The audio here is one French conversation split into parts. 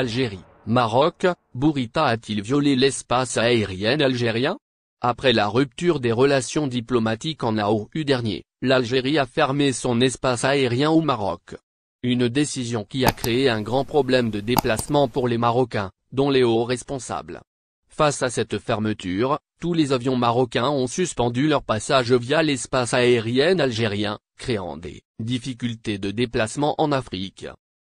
Algérie, Maroc, Bourita a-t-il violé l'espace aérien algérien Après la rupture des relations diplomatiques en AOU dernier, l'Algérie a fermé son espace aérien au Maroc. Une décision qui a créé un grand problème de déplacement pour les Marocains, dont les hauts responsables. Face à cette fermeture, tous les avions marocains ont suspendu leur passage via l'espace aérien algérien, créant des difficultés de déplacement en Afrique.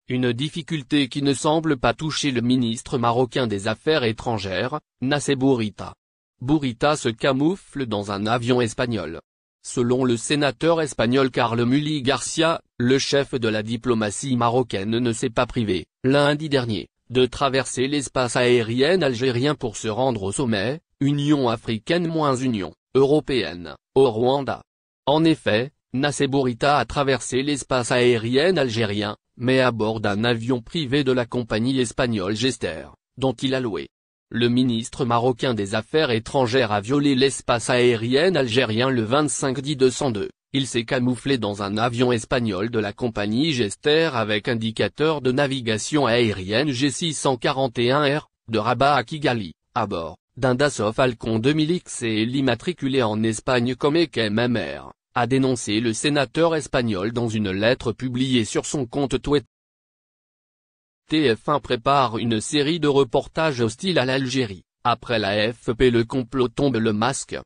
Une difficulté qui ne semble pas toucher le ministre marocain des Affaires étrangères, Nassé Bourita. Bourita se camoufle dans un avion espagnol. Selon le sénateur espagnol Carl Mully Garcia, le chef de la diplomatie marocaine ne s'est pas privé, lundi dernier, de traverser l'espace aérien algérien pour se rendre au sommet, Union africaine moins Union européenne, au Rwanda. En effet, Nassé a traversé l'espace aérien algérien, mais à bord d'un avion privé de la compagnie espagnole Gester, dont il a loué. Le ministre marocain des Affaires étrangères a violé l'espace aérien algérien le 25 10 202. Il s'est camouflé dans un avion espagnol de la compagnie Gester avec indicateur de navigation aérienne G641R, de Rabat à Kigali, à bord d'un Dassault Falcon 2000X et l'immatriculé en Espagne comme EKMMR a dénoncé le sénateur espagnol dans une lettre publiée sur son compte Twitter. TF1 prépare une série de reportages hostiles à l'Algérie, après la FP le complot tombe le masque.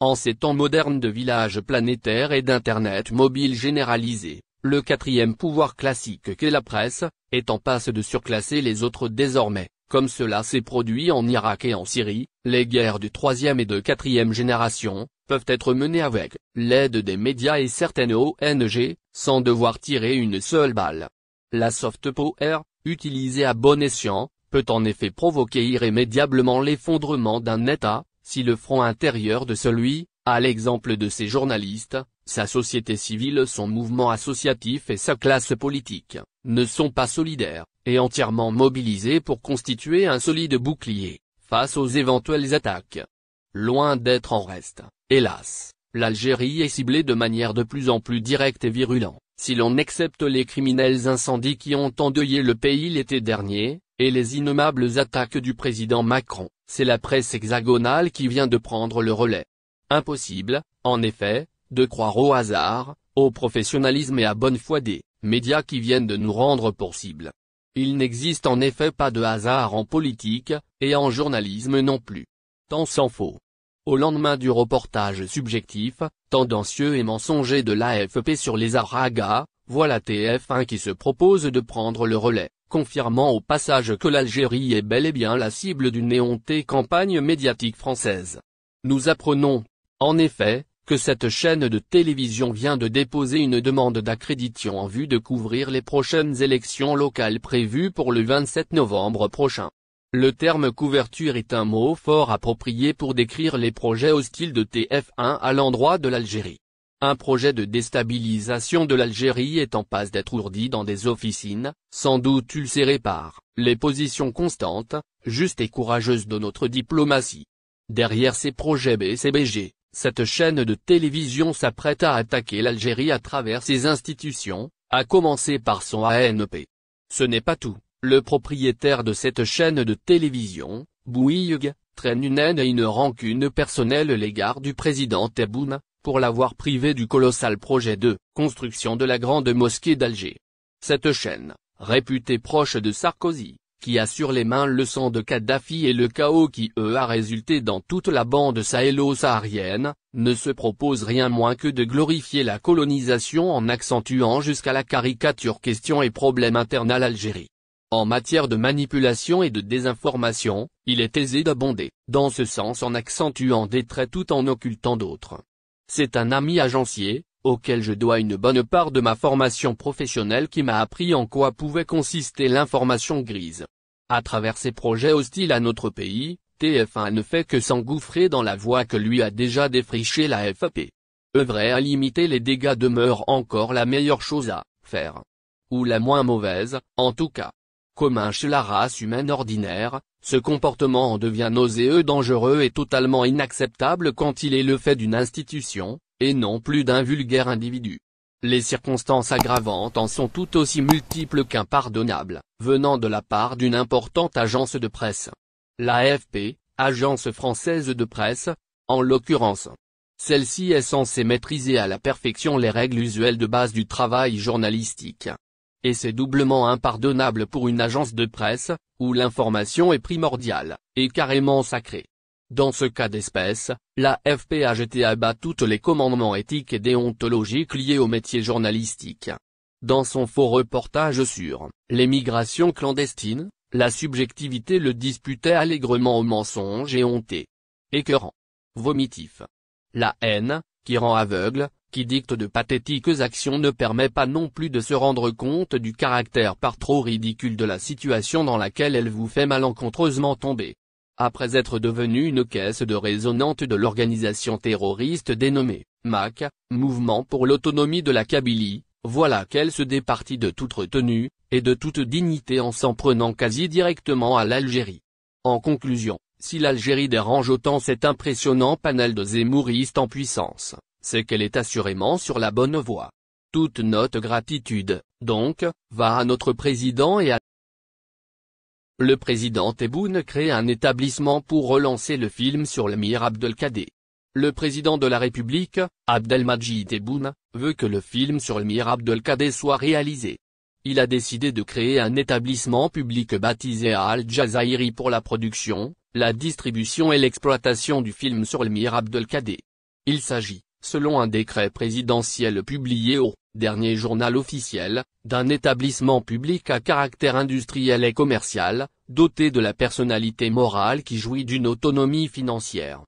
En ces temps modernes de villages planétaires et d'Internet mobile généralisé, le quatrième pouvoir classique qu'est la presse, est en passe de surclasser les autres désormais, comme cela s'est produit en Irak et en Syrie, les guerres du troisième et de quatrième génération, peuvent être menées avec l'aide des médias et certaines ONG, sans devoir tirer une seule balle. La soft power, utilisée à bon escient, peut en effet provoquer irrémédiablement l'effondrement d'un État, si le front intérieur de celui, à l'exemple de ses journalistes, sa société civile son mouvement associatif et sa classe politique, ne sont pas solidaires, et entièrement mobilisés pour constituer un solide bouclier, face aux éventuelles attaques. Loin d'être en reste, Hélas, l'Algérie est ciblée de manière de plus en plus directe et virulente, si l'on excepte les criminels incendies qui ont endeuillé le pays l'été dernier, et les innommables attaques du président Macron, c'est la presse hexagonale qui vient de prendre le relais. Impossible, en effet, de croire au hasard, au professionnalisme et à bonne foi des médias qui viennent de nous rendre pour cible. Il n'existe en effet pas de hasard en politique, et en journalisme non plus. Tant s'en faut. Au lendemain du reportage subjectif, tendancieux et mensonger de l'AFP sur les Aragas, voilà TF1 qui se propose de prendre le relais, confirmant au passage que l'Algérie est bel et bien la cible d'une éhontée campagne médiatique française. Nous apprenons, en effet, que cette chaîne de télévision vient de déposer une demande d'accrédition en vue de couvrir les prochaines élections locales prévues pour le 27 novembre prochain. Le terme couverture est un mot fort approprié pour décrire les projets hostiles de TF1 à l'endroit de l'Algérie. Un projet de déstabilisation de l'Algérie est en passe d'être ourdi dans des officines, sans doute ulcérées par les positions constantes, justes et courageuses de notre diplomatie. Derrière ces projets BCBG, cette chaîne de télévision s'apprête à attaquer l'Algérie à travers ses institutions, à commencer par son ANP. E Ce n'est pas tout. Le propriétaire de cette chaîne de télévision, Bouygues, traîne une haine et une rancune personnelle l'égard du président Tebboune, pour l'avoir privé du colossal projet de construction de la grande mosquée d'Alger. Cette chaîne, réputée proche de Sarkozy, qui a sur les mains le sang de Kadhafi et le chaos qui eux a résulté dans toute la bande sahélo-saharienne, ne se propose rien moins que de glorifier la colonisation en accentuant jusqu'à la caricature question et problème interne à l'Algérie. En matière de manipulation et de désinformation, il est aisé d'abonder, dans ce sens en accentuant des traits tout en occultant d'autres. C'est un ami agencier, auquel je dois une bonne part de ma formation professionnelle qui m'a appris en quoi pouvait consister l'information grise. À travers ses projets hostiles à notre pays, TF1 ne fait que s'engouffrer dans la voie que lui a déjà défrichée la FAP. Œuvrer à limiter les dégâts demeure encore la meilleure chose à faire. Ou la moins mauvaise, en tout cas commun chez la race humaine ordinaire, ce comportement en devient nauséeux dangereux et totalement inacceptable quand il est le fait d'une institution, et non plus d'un vulgaire individu. Les circonstances aggravantes en sont tout aussi multiples qu'impardonnables, venant de la part d'une importante agence de presse. L'AFP, agence française de presse, en l'occurrence. Celle-ci est censée maîtriser à la perfection les règles usuelles de base du travail journalistique, et c'est doublement impardonnable pour une agence de presse, où l'information est primordiale, et carrément sacrée. Dans ce cas d'espèce, la FP a jeté à bas toutes les commandements éthiques et déontologiques liés au métier journalistique. Dans son faux reportage sur migrations clandestine, la subjectivité le disputait allègrement au mensonge et honté. Écœurant. Vomitif. La haine, qui rend aveugle, qui dicte de pathétiques actions ne permet pas non plus de se rendre compte du caractère par trop ridicule de la situation dans laquelle elle vous fait malencontreusement tomber. Après être devenue une caisse de résonante de l'organisation terroriste dénommée MAC, Mouvement pour l'autonomie de la Kabylie, voilà qu'elle se départit de toute retenue, et de toute dignité en s'en prenant quasi directement à l'Algérie. En conclusion, si l'Algérie dérange autant cet impressionnant panel de zémouristes en puissance, c'est qu'elle est assurément sur la bonne voie. Toute notre gratitude, donc, va à notre président et à le président Tebboune crée un établissement pour relancer le film sur le Mir Abdelkader. Le président de la République, Abdelmajid Tebboune, veut que le film sur le Mir Abdelkader soit réalisé. Il a décidé de créer un établissement public baptisé Al Jazairi pour la production, la distribution et l'exploitation du film sur le Mir Abdelkader. Il s'agit, selon un décret présidentiel publié au dernier journal officiel, d'un établissement public à caractère industriel et commercial, doté de la personnalité morale qui jouit d'une autonomie financière.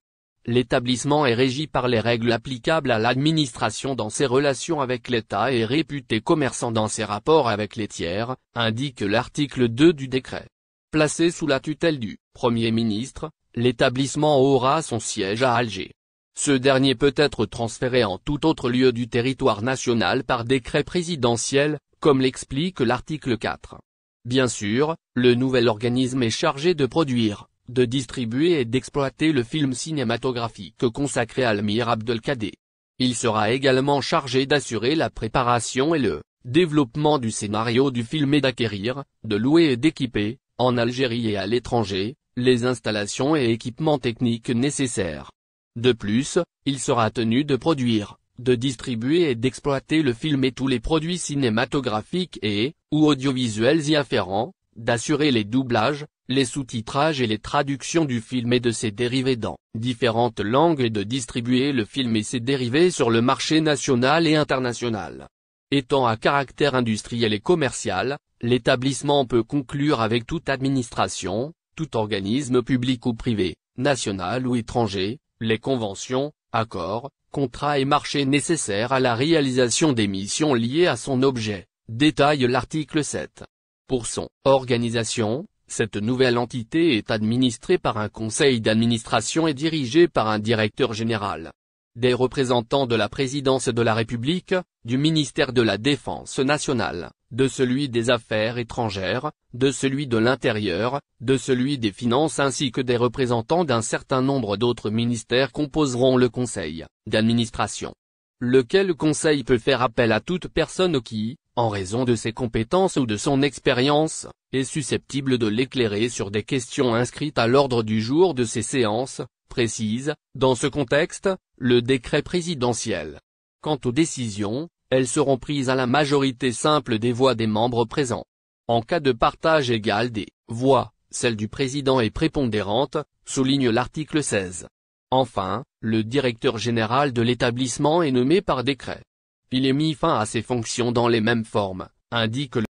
L'établissement est régi par les règles applicables à l'administration dans ses relations avec l'État et réputé commerçant dans ses rapports avec les tiers, indique l'article 2 du décret. Placé sous la tutelle du Premier ministre, l'établissement aura son siège à Alger. Ce dernier peut être transféré en tout autre lieu du territoire national par décret présidentiel, comme l'explique l'article 4. Bien sûr, le nouvel organisme est chargé de produire, de distribuer et d'exploiter le film cinématographique consacré à Almir Abdelkader. Il sera également chargé d'assurer la préparation et le développement du scénario du film et d'acquérir, de louer et d'équiper, en Algérie et à l'étranger, les installations et équipements techniques nécessaires. De plus, il sera tenu de produire, de distribuer et d'exploiter le film et tous les produits cinématographiques et, ou audiovisuels y afférents, d'assurer les doublages, les sous-titrages et les traductions du film et de ses dérivés dans différentes langues et de distribuer le film et ses dérivés sur le marché national et international. Étant à caractère industriel et commercial, l'établissement peut conclure avec toute administration, tout organisme public ou privé, national ou étranger, les conventions, accords, contrats et marchés nécessaires à la réalisation des missions liées à son objet, détaille l'article 7. Pour son organisation, cette nouvelle entité est administrée par un conseil d'administration et dirigée par un directeur général des représentants de la présidence de la République, du ministère de la Défense nationale, de celui des Affaires étrangères, de celui de l'Intérieur, de celui des Finances ainsi que des représentants d'un certain nombre d'autres ministères composeront le conseil d'administration. Lequel conseil peut faire appel à toute personne qui, en raison de ses compétences ou de son expérience, est susceptible de l'éclairer sur des questions inscrites à l'ordre du jour de ses séances, précise, dans ce contexte, le décret présidentiel. Quant aux décisions, elles seront prises à la majorité simple des voix des membres présents. En cas de partage égal des voix, celle du président est prépondérante, souligne l'article 16. Enfin, le directeur général de l'établissement est nommé par décret. Il est mis fin à ses fonctions dans les mêmes formes, indique le